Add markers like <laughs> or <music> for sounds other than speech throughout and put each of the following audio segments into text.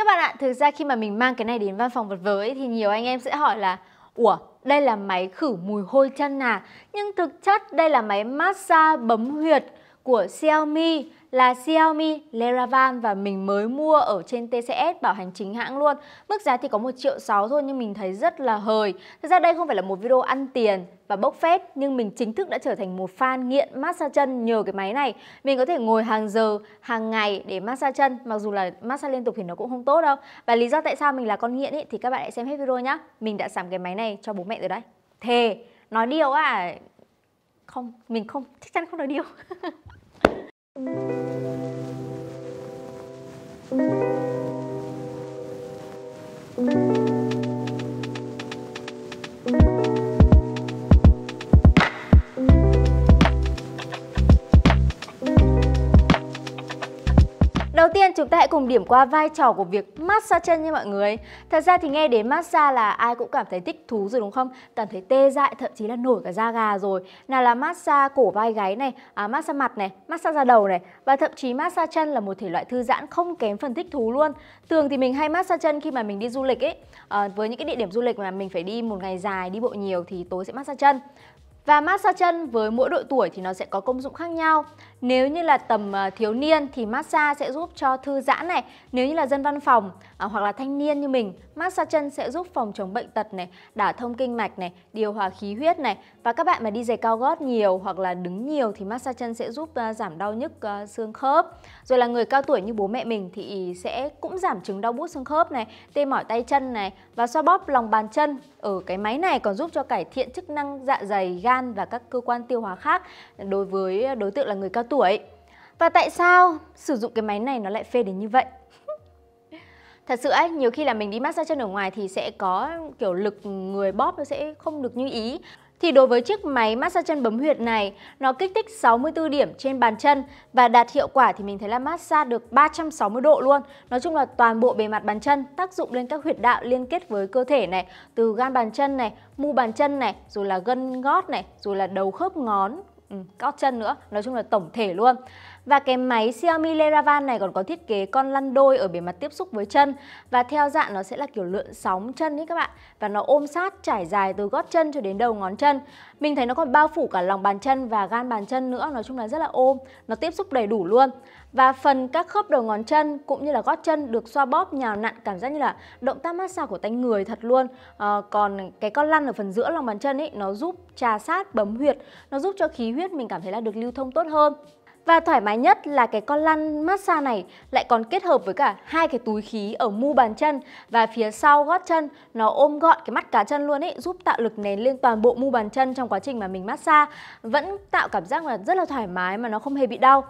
Các bạn ạ, thực ra khi mà mình mang cái này đến văn phòng vật với thì nhiều anh em sẽ hỏi là Ủa, đây là máy khử mùi hôi chân à? Nhưng thực chất đây là máy massage bấm huyệt của Xiaomi là Xiaomi Leravan và mình mới mua ở trên TCS bảo hành chính hãng luôn. Mức giá thì có 1 triệu 6 thôi nhưng mình thấy rất là hời. Thực ra đây không phải là một video ăn tiền và bốc phét nhưng mình chính thức đã trở thành một fan nghiện massage chân nhờ cái máy này. Mình có thể ngồi hàng giờ, hàng ngày để massage chân mặc dù là massage liên tục thì nó cũng không tốt đâu. Và lý do tại sao mình là con nghiện ấy thì các bạn hãy xem hết video nhá. Mình đã sắm cái máy này cho bố mẹ rồi đấy. Thề, nói điều à không, mình không, chắc chắn không nói điều <laughs> Thank mm. you. Đầu tiên chúng ta hãy cùng điểm qua vai trò của việc massage chân nha mọi người. Thật ra thì nghe đến massage là ai cũng cảm thấy thích thú rồi đúng không? Cảm thấy tê dại, thậm chí là nổi cả da gà rồi. Nào là massage cổ vai gáy này, à, massage mặt này, massage da đầu này và thậm chí massage chân là một thể loại thư giãn không kém phần thích thú luôn. Thường thì mình hay massage chân khi mà mình đi du lịch ấy. À, với những cái địa điểm du lịch mà mình phải đi một ngày dài, đi bộ nhiều thì tối sẽ massage chân. Và massage chân với mỗi độ tuổi thì nó sẽ có công dụng khác nhau. Nếu như là tầm à, thiếu niên thì massage sẽ giúp cho thư giãn này, nếu như là dân văn phòng à, hoặc là thanh niên như mình, massage chân sẽ giúp phòng chống bệnh tật này, đả thông kinh mạch này, điều hòa khí huyết này. Và các bạn mà đi giày cao gót nhiều hoặc là đứng nhiều thì massage chân sẽ giúp uh, giảm đau nhức uh, xương khớp. Rồi là người cao tuổi như bố mẹ mình thì sẽ cũng giảm chứng đau bút xương khớp này, tê mỏi tay chân này và xoa bóp lòng bàn chân. Ở cái máy này còn giúp cho cải thiện chức năng dạ dày, gan gan và các cơ quan tiêu hóa khác đối với đối tượng là người cao tuổi. Và tại sao sử dụng cái máy này nó lại phê đến như vậy? <laughs> Thật sự ấy, nhiều khi là mình đi massage chân ở ngoài thì sẽ có kiểu lực người bóp nó sẽ không được như ý. Thì đối với chiếc máy massage chân bấm huyệt này, nó kích thích 64 điểm trên bàn chân và đạt hiệu quả thì mình thấy là massage được 360 độ luôn. Nói chung là toàn bộ bề mặt bàn chân tác dụng lên các huyệt đạo liên kết với cơ thể này, từ gan bàn chân này, mu bàn chân này, rồi là gân gót này, rồi là đầu khớp ngón, Ừ, gót chân nữa nói chung là tổng thể luôn và cái máy Xiaomi Leravan này còn có thiết kế con lăn đôi ở bề mặt tiếp xúc với chân và theo dạng nó sẽ là kiểu lượn sóng chân ấy các bạn và nó ôm sát trải dài từ gót chân cho đến đầu ngón chân mình thấy nó còn bao phủ cả lòng bàn chân và gan bàn chân nữa nói chung là rất là ôm nó tiếp xúc đầy đủ luôn và phần các khớp đầu ngón chân cũng như là gót chân được xoa bóp nhào nặn cảm giác như là động tác massage của tay người thật luôn à, còn cái con lăn ở phần giữa lòng bàn chân ấy nó giúp trà sát bấm huyệt nó giúp cho khí huyết mình cảm thấy là được lưu thông tốt hơn và thoải mái nhất là cái con lăn massage này lại còn kết hợp với cả hai cái túi khí ở mu bàn chân và phía sau gót chân nó ôm gọn cái mắt cá chân luôn ấy giúp tạo lực nén lên toàn bộ mu bàn chân trong quá trình mà mình massage vẫn tạo cảm giác là rất là thoải mái mà nó không hề bị đau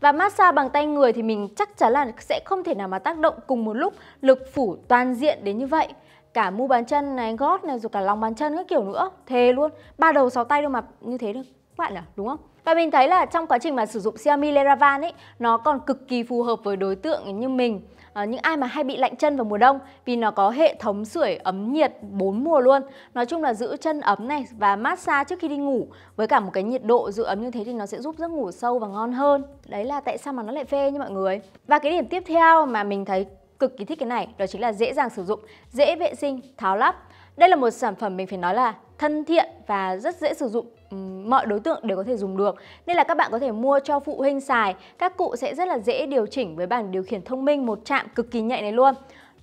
và massage bằng tay người thì mình chắc chắn là sẽ không thể nào mà tác động cùng một lúc lực phủ toàn diện đến như vậy cả mu bàn chân này gót này rồi cả lòng bàn chân các kiểu nữa thề luôn ba đầu sáu tay đâu mà như thế được các bạn nhỉ, à, đúng không? Và mình thấy là trong quá trình mà sử dụng Xiaomi Leravan ấy, nó còn cực kỳ phù hợp với đối tượng như mình, à, những ai mà hay bị lạnh chân vào mùa đông vì nó có hệ thống sưởi ấm nhiệt 4 mùa luôn. Nói chung là giữ chân ấm này và massage trước khi đi ngủ với cả một cái nhiệt độ giữ ấm như thế thì nó sẽ giúp giấc ngủ sâu và ngon hơn. Đấy là tại sao mà nó lại phê như mọi người. Và cái điểm tiếp theo mà mình thấy cực kỳ thích cái này đó chính là dễ dàng sử dụng, dễ vệ sinh, tháo lắp. Đây là một sản phẩm mình phải nói là thân thiện và rất dễ sử dụng Ừ, mọi đối tượng đều có thể dùng được nên là các bạn có thể mua cho phụ huynh xài các cụ sẽ rất là dễ điều chỉnh với bảng điều khiển thông minh một chạm cực kỳ nhạy này luôn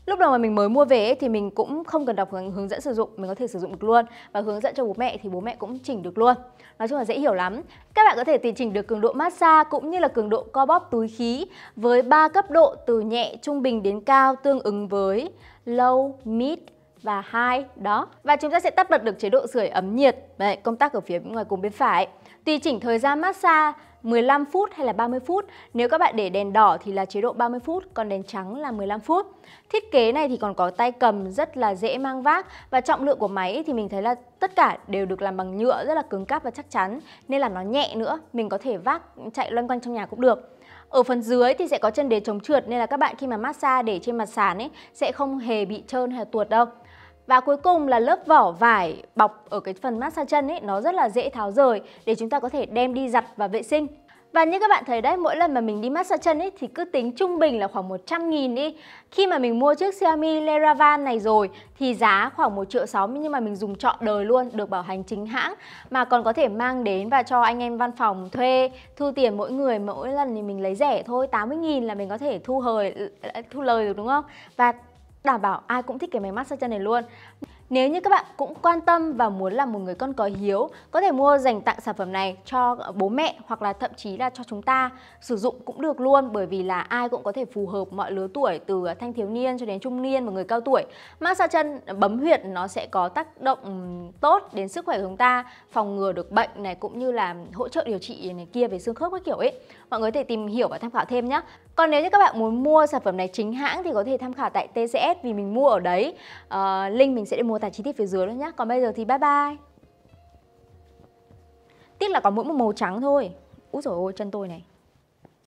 Lúc đầu mà mình mới mua về thì mình cũng không cần đọc hướng dẫn sử dụng, mình có thể sử dụng được luôn và hướng dẫn cho bố mẹ thì bố mẹ cũng chỉnh được luôn. Nói chung là dễ hiểu lắm. Các bạn có thể tùy chỉnh được cường độ massage cũng như là cường độ co bóp túi khí với 3 cấp độ từ nhẹ, trung bình đến cao tương ứng với low, mid và hai đó. Và chúng ta sẽ tắt bật được chế độ sưởi ấm nhiệt. Đấy, công tác ở phía ngoài cùng bên phải. Tùy chỉnh thời gian massage 15 phút hay là 30 phút. Nếu các bạn để đèn đỏ thì là chế độ 30 phút, còn đèn trắng là 15 phút. Thiết kế này thì còn có tay cầm rất là dễ mang vác và trọng lượng của máy thì mình thấy là tất cả đều được làm bằng nhựa rất là cứng cáp và chắc chắn nên là nó nhẹ nữa, mình có thể vác chạy loanh quanh trong nhà cũng được. Ở phần dưới thì sẽ có chân đế chống trượt nên là các bạn khi mà massage để trên mặt sàn ấy sẽ không hề bị trơn hay tuột đâu. Và cuối cùng là lớp vỏ vải bọc ở cái phần massage chân ấy nó rất là dễ tháo rời để chúng ta có thể đem đi giặt và vệ sinh. Và như các bạn thấy đấy, mỗi lần mà mình đi massage chân ấy thì cứ tính trung bình là khoảng 100 nghìn đi. Khi mà mình mua chiếc Xiaomi Leravan này rồi thì giá khoảng 1 triệu 6 nhưng mà mình dùng trọn đời luôn, được bảo hành chính hãng mà còn có thể mang đến và cho anh em văn phòng thuê, thu tiền mỗi người mỗi lần thì mình lấy rẻ thôi, 80 nghìn là mình có thể thu hồi thu lời được đúng không? Và đảm bảo ai cũng thích cái máy massage chân này luôn nếu như các bạn cũng quan tâm và muốn là một người con có hiếu, có thể mua dành tặng sản phẩm này cho ờ, bố mẹ hoặc là thậm chí là cho chúng ta sử dụng cũng được luôn bởi vì là ai cũng có thể phù hợp mọi lứa tuổi từ ờ, thanh thiếu niên cho đến trung niên và người cao tuổi. Massage chân ờ, bấm huyệt nó sẽ có tác động tốt đến sức khỏe của chúng ta, phòng ngừa được bệnh này cũng như là hỗ trợ điều trị này kia về xương khớp các kiểu ấy. Mọi người có thể tìm hiểu và tham khảo thêm nhé. Còn nếu như các bạn muốn mua sản phẩm này chính hãng thì có thể tham khảo tại TCS vì mình mua ở đấy. Uh, link mình sẽ để mua tả chi tiết phía dưới nữa nhé. Còn bây giờ thì bye bye. Tiếc là có mỗi một màu trắng thôi. Úi dồi ôi, chân tôi này.